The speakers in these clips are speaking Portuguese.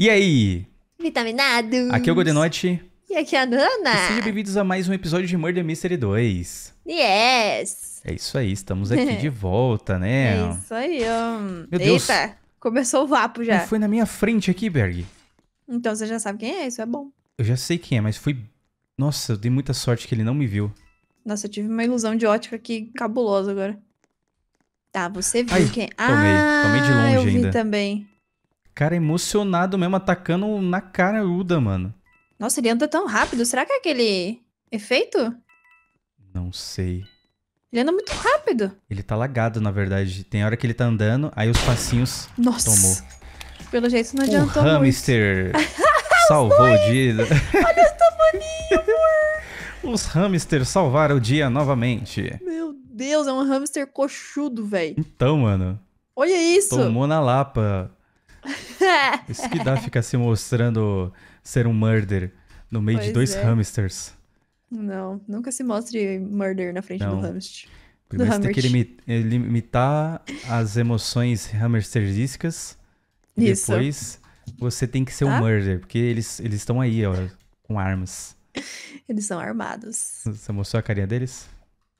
E aí? Vitaminado. Aqui é o Godenote. E aqui é a Nana. E sejam bem-vindos a mais um episódio de Murder Mystery 2. Yes! É isso aí, estamos aqui de volta, né? É isso aí. ó. Meu Deus. Eita, começou o vapo já. Ele foi na minha frente aqui, Berg. Então você já sabe quem é, isso é bom. Eu já sei quem é, mas foi... Nossa, eu dei muita sorte que ele não me viu. Nossa, eu tive uma ilusão de ótica aqui cabulosa agora. Tá, você viu Ai, quem... Tomei, ah, tomei de ah, longe eu ainda. eu vi também cara emocionado mesmo, atacando na cara Uda, mano. Nossa, ele anda tão rápido. Será que é aquele efeito? Não sei. Ele anda muito rápido. Ele tá lagado, na verdade. Tem hora que ele tá andando, aí os passinhos Nossa. tomou. Pelo jeito não adiantou o hamster muito. salvou o dia. Olha o tamanho, Os hamsters salvaram o dia novamente. Meu Deus, é um hamster coxudo, velho. Então, mano. Olha isso. Tomou na lapa. É. Isso que dá ficar se mostrando ser um murder no meio pois de dois é. hamsters. Não, nunca se mostre murder na frente Não. do hamster. Primeiro você tem que limitar as emoções hamsterísticas. E Isso. depois você tem que ser tá? um murder, porque eles estão aí, ó, com armas. Eles são armados. Você mostrou a carinha deles?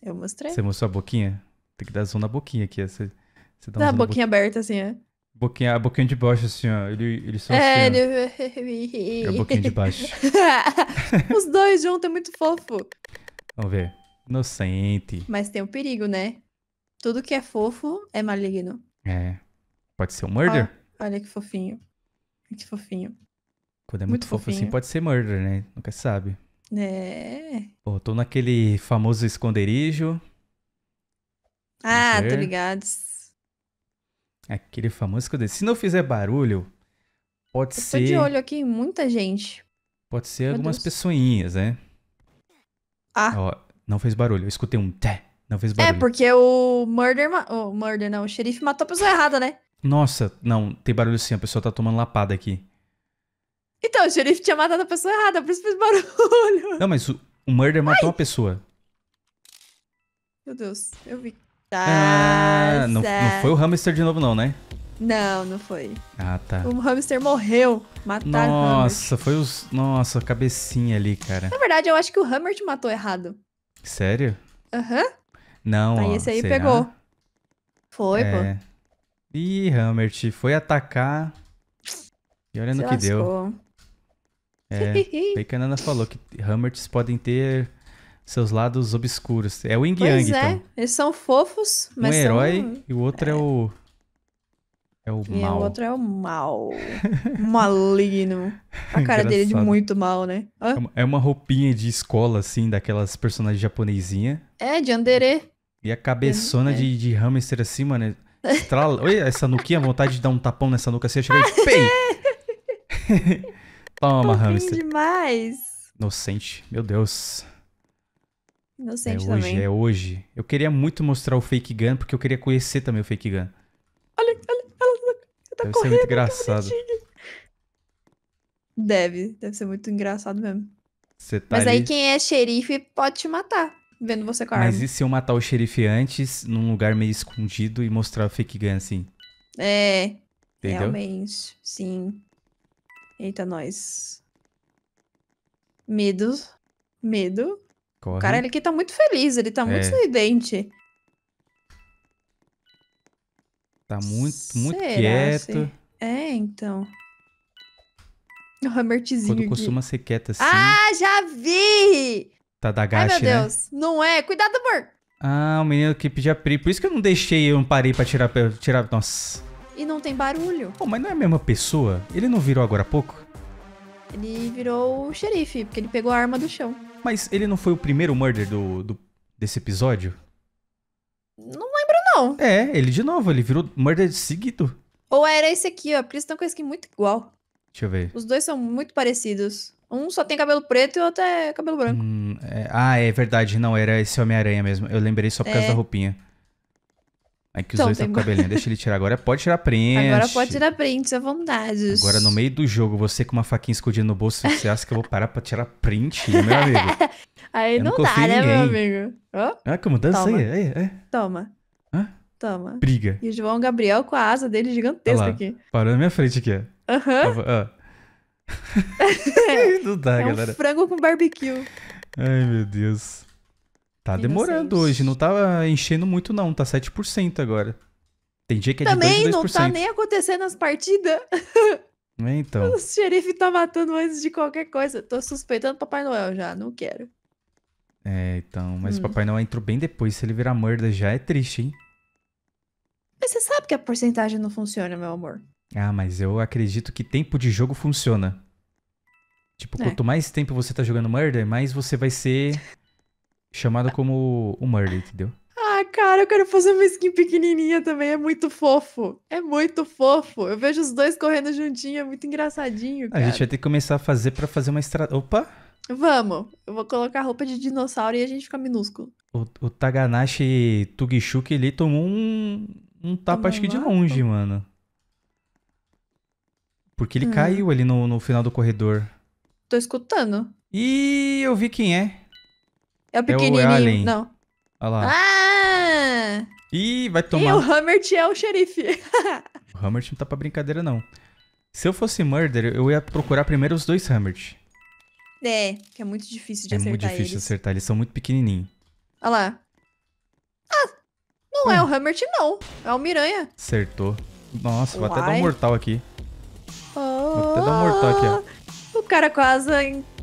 Eu mostrei. Você mostrou a boquinha? Tem que dar zoom na boquinha aqui. Você, você dá, tá tá, a boquinha aberta assim, é. Boquinha, a boquinha de baixo, assim, ó. Ele, ele só é, assim, ele... É a boquinha de baixo. Os dois juntos é muito fofo. Vamos ver. Inocente. Mas tem o um perigo, né? Tudo que é fofo é maligno. É. Pode ser um murder? olha que fofinho. Que fofinho. Quando é muito, muito fofo assim, pode ser murder, né? Nunca sabe. É. Pô, tô naquele famoso esconderijo. Ah, tô ligado. Aquele famoso que eu disse. Se não fizer barulho, pode eu ser. Tô de olho aqui, muita gente. Pode ser Meu algumas Deus. pessoinhas, né? Ah. Ó, não fez barulho. Eu escutei um té. Não fez é, barulho. É, porque o Murder. O Murder não, o xerife matou a pessoa errada, né? Nossa, não, tem barulho sim. A pessoa tá tomando lapada aqui. Então, o xerife tinha matado a pessoa errada, por isso fez barulho. Não, mas o, o Murder matou Ai. uma pessoa. Meu Deus, eu vi. Tá ah, não, não foi o hamster de novo, não, né? Não, não foi. Ah, tá. O hamster morreu. Mataram Nossa, o foi os. Nossa, a cabecinha ali, cara. Na verdade, eu acho que o Hammer te matou errado. Sério? Aham. Uhum. Não, Aí esse aí será? pegou. Foi, é. pô. Ih, te foi atacar. E olha no que lascou. deu. É, Bacon falou que Hammerts podem ter seus lados obscuros. É o Ying Yang. Pois é, então. eles são fofos, mas. Um herói e o outro é, é o. É o e mal. E o outro é o mal. Maligno. A cara dele é de muito mal, né? Ah. É uma roupinha de escola, assim, daquelas personagens japonesinha. É, de anderê. E a cabeçona é. de, de hamster assim, mano. Estrala. Olha essa nuquinha, vontade de dar um tapão nessa nuca assim. Eu cheguei e pei! Toma, hamster. demais. Inocente. Meu Deus. Inocente é hoje, também. É hoje. Eu queria muito mostrar o fake gun, porque eu queria conhecer também o fake gun. Olha, olha, ela tá deve correndo. Tá deve ser muito tá engraçado. Deve, deve ser muito engraçado mesmo. Tá Mas ali... aí quem é xerife pode te matar, vendo você com a Mas arma. Mas e se eu matar o xerife antes, num lugar meio escondido e mostrar o fake gun assim? É, Entendeu? realmente, sim. Eita, nós. Medo, medo. Corre. O cara ele aqui tá muito feliz, ele tá muito sorridente. É. Tá muito, muito Será quieto. Se... É, então. O Quando costuma aqui. ser quieto assim. Ah, já vi! Tá da gacha, Ai, meu né? Deus. Né? Não é. Cuidado, amor. Ah, o menino que pedia pri. Por isso que eu não deixei, eu não parei pra tirar... tirar... Nossa. E não tem barulho. Pô, mas não é a mesma pessoa? Ele não virou agora há pouco? Ele virou o xerife, porque ele pegou a arma do chão. Mas ele não foi o primeiro murder do, do desse episódio? Não lembro, não. É, ele de novo, ele virou murder seguido. Ou era esse aqui, ó, porque eles estão com a skin muito igual. Deixa eu ver. Os dois são muito parecidos. Um só tem cabelo preto e o outro é cabelo branco. Hum, é, ah, é verdade, não, era esse Homem-Aranha mesmo. Eu lembrei só por é. causa da roupinha. Aí que os dois estão com cabelinho. Deixa ele tirar agora. Pode tirar print. Agora pode tirar print, à vontade. Agora, no meio do jogo, você com uma faquinha escondida no bolso, você acha que eu vou parar pra tirar print, meu amigo? aí eu não, não dá, né, meu amigo? Oh, ah, como dança aí. aí, aí. Toma. É. Toma. Briga. E o João Gabriel com a asa dele gigantesca aqui. Parou na minha frente aqui, ó. Aham. não dá, é um galera. frango com barbecue. Ai, meu Deus. Tá demorando hoje, não tá enchendo muito não, tá 7% agora. Tem dia que é Também de 2 a Também não tá nem acontecendo as partidas. É, então. O xerife tá matando antes de qualquer coisa. Tô suspeitando Papai Noel já, não quero. É, então, mas hum. o Papai Noel entrou bem depois, se ele virar murder já é triste, hein? Mas você sabe que a porcentagem não funciona, meu amor. Ah, mas eu acredito que tempo de jogo funciona. Tipo, é. quanto mais tempo você tá jogando Murder, mais você vai ser chamada como o Murray, entendeu? Ah, cara, eu quero fazer uma skin pequenininha também, é muito fofo. É muito fofo. Eu vejo os dois correndo juntinho, é muito engraçadinho, cara. A gente vai ter que começar a fazer para fazer uma estrada. Opa! Vamos, eu vou colocar roupa de dinossauro e a gente fica minúsculo. O, o Taganashi Tugishuki, ele tomou um, um tapa, tomou acho que de longe, mapa. mano. Porque ele hum. caiu ali no, no final do corredor. Tô escutando. E eu vi quem é. É, é o pequenininho. É o não. Olha lá. Ah! Ih, vai tomar. E o Hammert é o xerife. o Hammert não tá pra brincadeira, não. Se eu fosse Murder, eu ia procurar primeiro os dois Hammert. É, que é muito difícil de é acertar É muito difícil de acertar, eles são muito pequenininhos. Olha lá. Ah, não é hum. é o Hammert, não. É o Miranha. Acertou. Nossa, Uai. vou até dar um mortal aqui. Oh. Vou até dar um mortal aqui, ó. Oh, o cara quase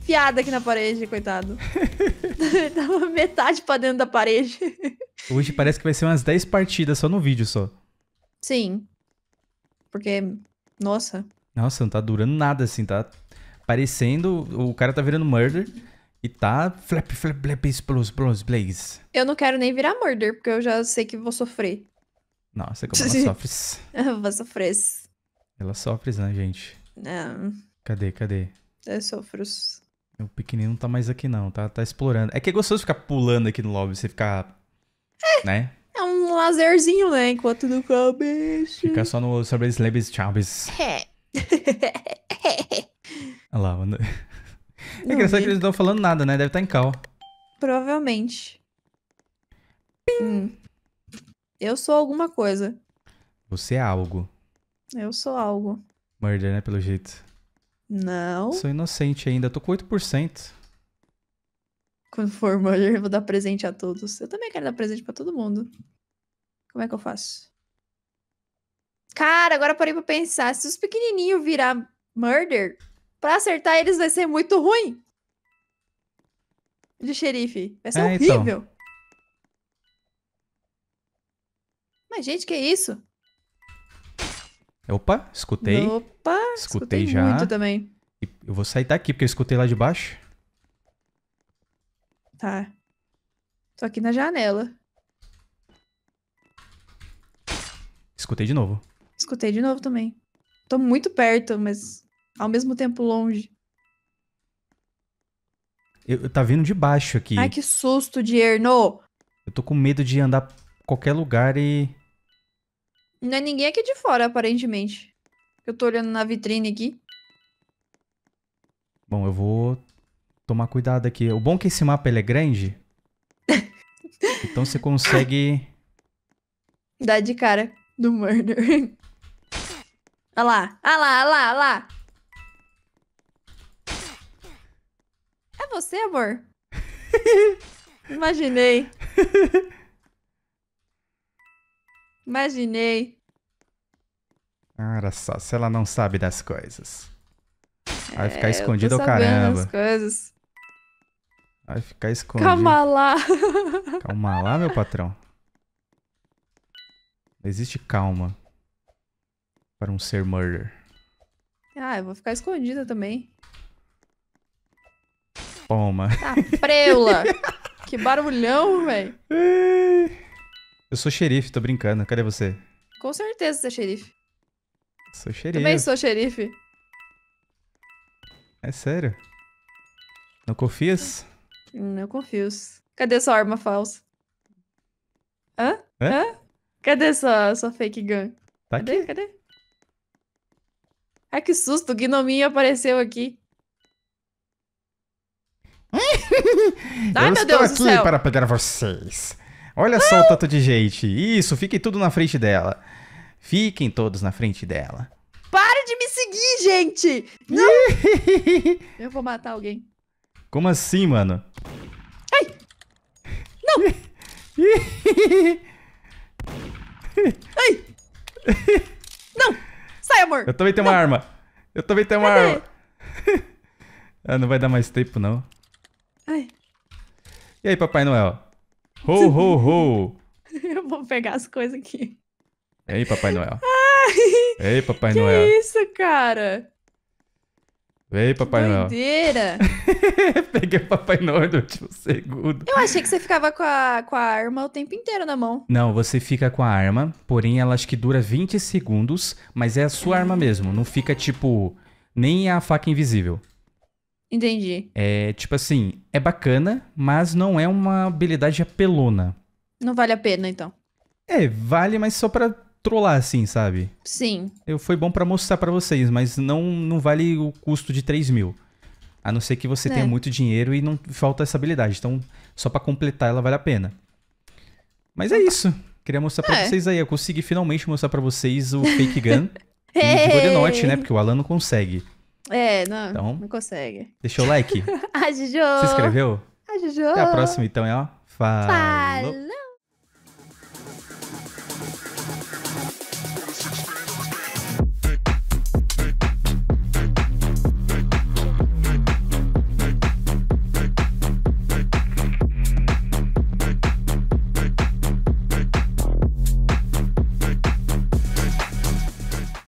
fiada aqui na parede, coitado. Tava metade pra dentro da parede. Hoje parece que vai ser umas 10 partidas só no vídeo só. Sim. Porque, nossa. Nossa, não tá durando nada assim, tá parecendo. O cara tá virando murder. E tá flap, flap, flap, explos, explos, blaze. Eu não quero nem virar murder, porque eu já sei que vou sofrer. Nossa, como ela sofre. vou sofrer. Ela sofre, né, gente? Não. Cadê, cadê? Eu sofro. O pequenino não tá mais aqui não, tá, tá explorando. É que é gostoso ficar pulando aqui no lobby, você ficar... É, né? é um lazerzinho, né? Enquanto não cabeça. Ficar só no Sabres Labes Chaves. É. Olha lá, mano. É que eles não estão falando nada, né? Deve estar tá em cal. Provavelmente. Hum. Eu sou alguma coisa. Você é algo. Eu sou algo. Murder, né? Pelo jeito. Não. Sou inocente ainda, tô com 8%. Quando for mulher, eu vou dar presente a todos. Eu também quero dar presente para todo mundo. Como é que eu faço? Cara, agora parei pra pensar. Se os pequenininhos virar murder, pra acertar eles vai ser muito ruim. De xerife. Vai ser é, então. horrível. Então. Mas, gente, que isso? Opa, escutei. Opa, escutei, escutei já. muito também. Eu vou sair daqui porque eu escutei lá de baixo. Tá. Tô aqui na janela. Escutei de novo. Escutei de novo também. Tô muito perto, mas ao mesmo tempo longe. Eu, eu tá vindo de baixo aqui. Ai, que susto, Dierno! Eu tô com medo de andar qualquer lugar e não é ninguém aqui de fora, aparentemente. Eu tô olhando na vitrine aqui. Bom, eu vou tomar cuidado aqui. O bom é que esse mapa é grande. então você consegue... Dá de cara do murder. Olha lá, olha lá, olha lá, olha lá. É você, amor? Imaginei. Imaginei. Olha só, se ela não sabe das coisas. Vai é, ficar escondido o caramba. Das coisas. Vai ficar escondido. Calma lá. Calma lá, meu patrão. Não existe calma para um ser murder. Ah, eu vou ficar escondida também. Toma. Tá preula. que barulhão, velho. Eu sou xerife, tô brincando. Cadê você? Com certeza você é xerife. Sou xerife. Também sou xerife. É sério? Não confias? Não hum, confio. Cadê sua arma falsa? Hã? É? Hã? Cadê sua, sua fake gun? Tá Cadê? Aqui. Cadê? Ai, que susto! O gnominho apareceu aqui. Ai, Eu meu estou Deus aqui do céu. para pegar vocês. Olha só o tanto de gente. Isso, fiquem tudo na frente dela. Fiquem todos na frente dela. Para de me seguir, gente! Não! eu vou matar alguém. Como assim, mano? Ai! Não! Ai! Não! Sai, amor! Eu também tenho não. uma arma. Eu também tenho Cadê? uma arma. ah, não vai dar mais tempo, não. Ai. E aí, Papai Noel? Ho, ho, ho. Eu vou pegar as coisas aqui. Ei, Papai Noel. Ai, Ei, Papai que Noel. Que isso, cara? Ei, Papai Doideira. Noel. Peguei o Papai Noel no último segundo. Eu achei que você ficava com a, com a arma o tempo inteiro na mão. Não, você fica com a arma, porém ela acho que dura 20 segundos, mas é a sua arma mesmo. Não fica tipo. Nem a faca invisível. Entendi. É tipo assim, é bacana, mas não é uma habilidade apelona. Não vale a pena, então. É, vale, mas só pra trollar, assim, sabe? Sim. Eu, foi bom para mostrar para vocês, mas não, não vale o custo de 3 mil. A não ser que você é. tenha muito dinheiro e não falta essa habilidade. Então, só para completar, ela vale a pena. Mas é então tá. isso. Queria mostrar é. pra vocês aí. Eu consegui finalmente mostrar para vocês o Fake Gun. e de Note, né? Porque o Alan não consegue. É, não, então, não consegue. Deixou o like? a Se inscreveu? A Até a próxima, então, é ó. Falou. Falou.